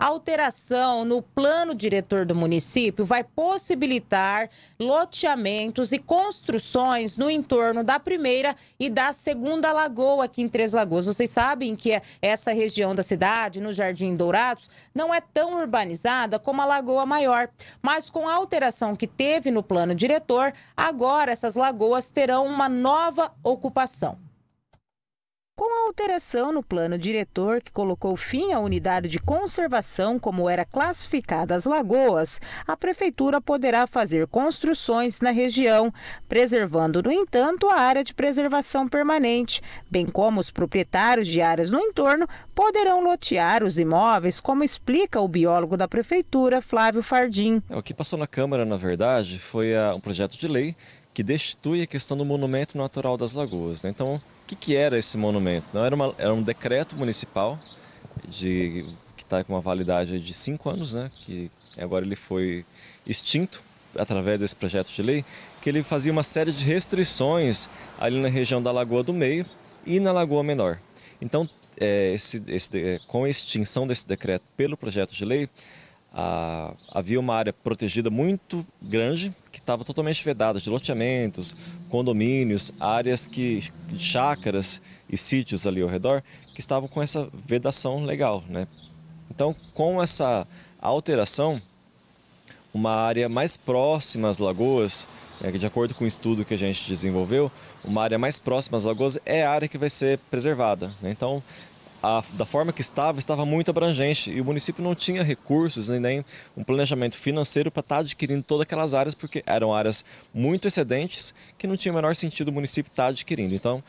A alteração no plano diretor do município vai possibilitar loteamentos e construções no entorno da primeira e da segunda lagoa aqui em Três Lagoas. Vocês sabem que é essa região da cidade, no Jardim Dourados, não é tão urbanizada como a Lagoa Maior. Mas com a alteração que teve no plano diretor, agora essas lagoas terão uma nova ocupação. Com a alteração no plano diretor que colocou fim à unidade de conservação como era classificada as lagoas, a prefeitura poderá fazer construções na região, preservando, no entanto, a área de preservação permanente, bem como os proprietários de áreas no entorno poderão lotear os imóveis, como explica o biólogo da prefeitura, Flávio Fardim. O que passou na Câmara, na verdade, foi ah, um projeto de lei que destitui a questão do monumento natural das lagoas. Né? Então, que, que era esse monumento? Não era, uma, era um decreto municipal de, que está com uma validade de cinco anos, né? que agora ele foi extinto através desse projeto de lei, que ele fazia uma série de restrições ali na região da Lagoa do Meio e na Lagoa Menor. Então, é, esse, esse, com a extinção desse decreto pelo projeto de lei, havia uma área protegida muito grande que estava totalmente vedada de loteamentos, condomínios, áreas que chácaras e sítios ali ao redor que estavam com essa vedação legal, né? Então, com essa alteração, uma área mais próxima às lagoas, né, de acordo com o estudo que a gente desenvolveu, uma área mais próxima às lagoas é a área que vai ser preservada. Né? Então, a, da forma que estava, estava muito abrangente e o município não tinha recursos e nem um planejamento financeiro para estar tá adquirindo todas aquelas áreas, porque eram áreas muito excedentes que não tinha o menor sentido o município estar tá adquirindo. Então,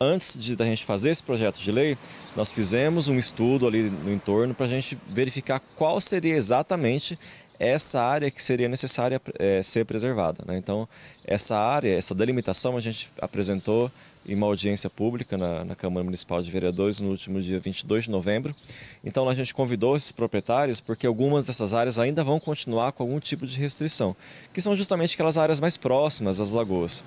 antes de da gente fazer esse projeto de lei, nós fizemos um estudo ali no entorno para a gente verificar qual seria exatamente essa área que seria necessária é, ser preservada. Né? Então, essa área, essa delimitação a gente apresentou em uma audiência pública na, na, Câmara Municipal de Vereadores no último dia 22 de novembro. Então a gente convidou esses proprietários porque algumas dessas áreas ainda vão continuar com algum tipo de restrição, que são justamente aquelas áreas mais próximas às lagoas.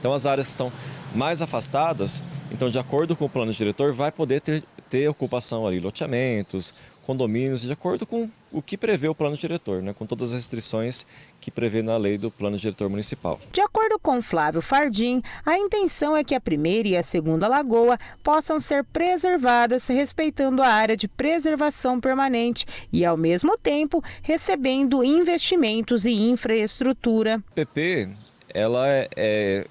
Então as áreas que estão mais afastadas, então de acordo com o plano diretor, vai poder ter ter ocupação ali, loteamentos, condomínios, de acordo com o que prevê o plano diretor, né, com todas as restrições que prevê na lei do plano diretor municipal. De acordo com Flávio Fardim, a intenção é que a primeira e a segunda lagoa possam ser preservadas, respeitando a área de preservação permanente e, ao mesmo tempo, recebendo investimentos e infraestrutura. PP, ela é, é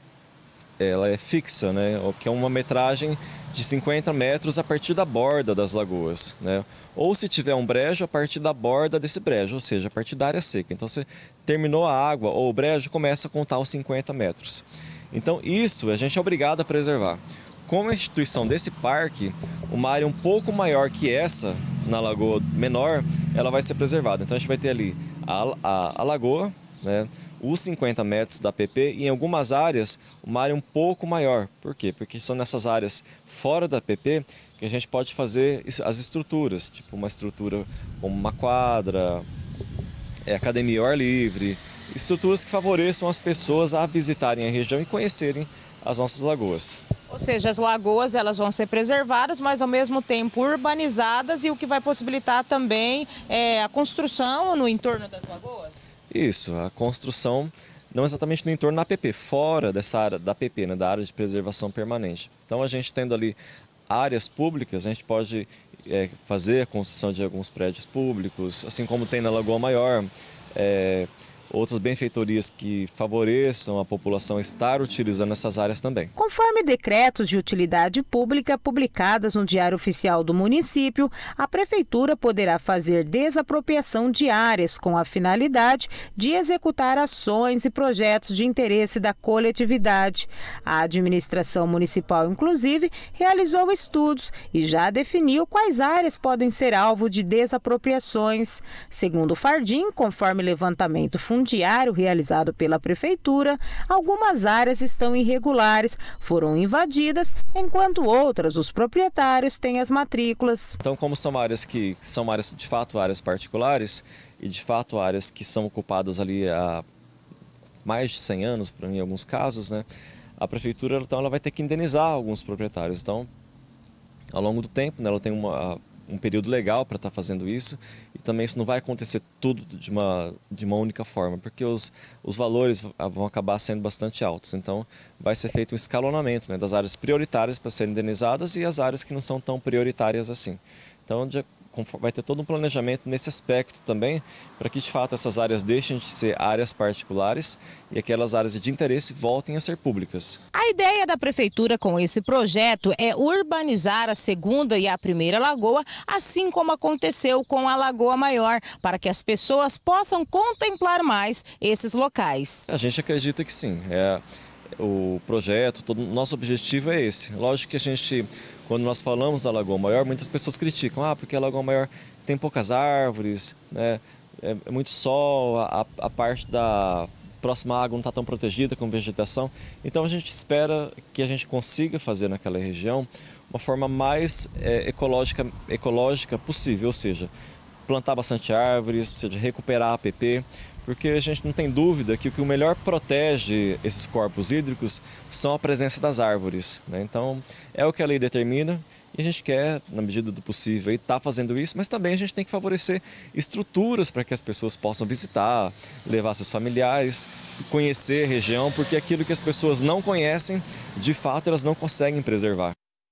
ela é fixa, né? que é uma metragem de 50 metros a partir da borda das lagoas, né? Ou se tiver um brejo, a partir da borda desse brejo, ou seja, a partir da área seca. Então, você terminou a água ou o brejo, começa a contar os 50 metros. Então, isso a gente é obrigado a preservar. Com a instituição desse parque, uma área um pouco maior que essa, na lagoa menor, ela vai ser preservada. Então, a gente vai ter ali a, a, a lagoa, né? os 50 metros da PP e em algumas áreas uma área um pouco maior. Por quê? Porque são nessas áreas fora da PP que a gente pode fazer as estruturas, tipo uma estrutura como uma quadra, é, academia ao ar livre, estruturas que favoreçam as pessoas a visitarem a região e conhecerem as nossas lagoas. Ou seja, as lagoas elas vão ser preservadas, mas ao mesmo tempo urbanizadas e o que vai possibilitar também é, a construção no entorno das lagoas? Isso, a construção não exatamente no entorno da APP, fora dessa área da APP, né, da área de preservação permanente. Então, a gente tendo ali áreas públicas, a gente pode é, fazer a construção de alguns prédios públicos, assim como tem na Lagoa Maior, é, outras benfeitorias que favoreçam a população estar utilizando essas áreas também. Conforme decretos de utilidade pública publicadas no Diário Oficial do Município, a Prefeitura poderá fazer desapropriação de áreas com a finalidade de executar ações e projetos de interesse da coletividade. A administração municipal, inclusive, realizou estudos e já definiu quais áreas podem ser alvo de desapropriações. Segundo o Fardim, conforme levantamento fundado, um diário realizado pela prefeitura, algumas áreas estão irregulares, foram invadidas, enquanto outras os proprietários têm as matrículas. Então, como são áreas que são áreas de fato áreas particulares e de fato áreas que são ocupadas ali há mais de 100 anos, em alguns casos, né? A prefeitura então ela vai ter que indenizar alguns proprietários. Então, ao longo do tempo, né, ela tem uma um período legal para estar tá fazendo isso e também isso não vai acontecer tudo de uma, de uma única forma, porque os, os valores ah, vão acabar sendo bastante altos. Então, vai ser feito um escalonamento né, das áreas prioritárias para serem indenizadas e as áreas que não são tão prioritárias assim. Então, de, vai ter todo um planejamento nesse aspecto também, para que de fato essas áreas deixem de ser áreas particulares e aquelas áreas de interesse voltem a ser públicas. A ideia da prefeitura com esse projeto é urbanizar a segunda e a primeira lagoa, assim como aconteceu com a Lagoa Maior, para que as pessoas possam contemplar mais esses locais. A gente acredita que sim. É o projeto, todo, nosso objetivo é esse. Lógico que a gente, quando nós falamos da Lagoa Maior, muitas pessoas criticam, ah, porque a Lagoa Maior tem poucas árvores, né? é, é muito sol, a, a parte da próxima água não está tão protegida com vegetação. Então a gente espera que a gente consiga fazer naquela região uma forma mais é, ecológica, ecológica possível, ou seja, plantar bastante árvores, ou seja, recuperar a APP, porque a gente não tem dúvida que o que o melhor protege esses corpos hídricos são a presença das árvores. Né? Então, é o que a lei determina e a gente quer, na medida do possível, estar tá fazendo isso, mas também a gente tem que favorecer estruturas para que as pessoas possam visitar, levar seus familiares, conhecer a região, porque aquilo que as pessoas não conhecem, de fato, elas não conseguem preservar.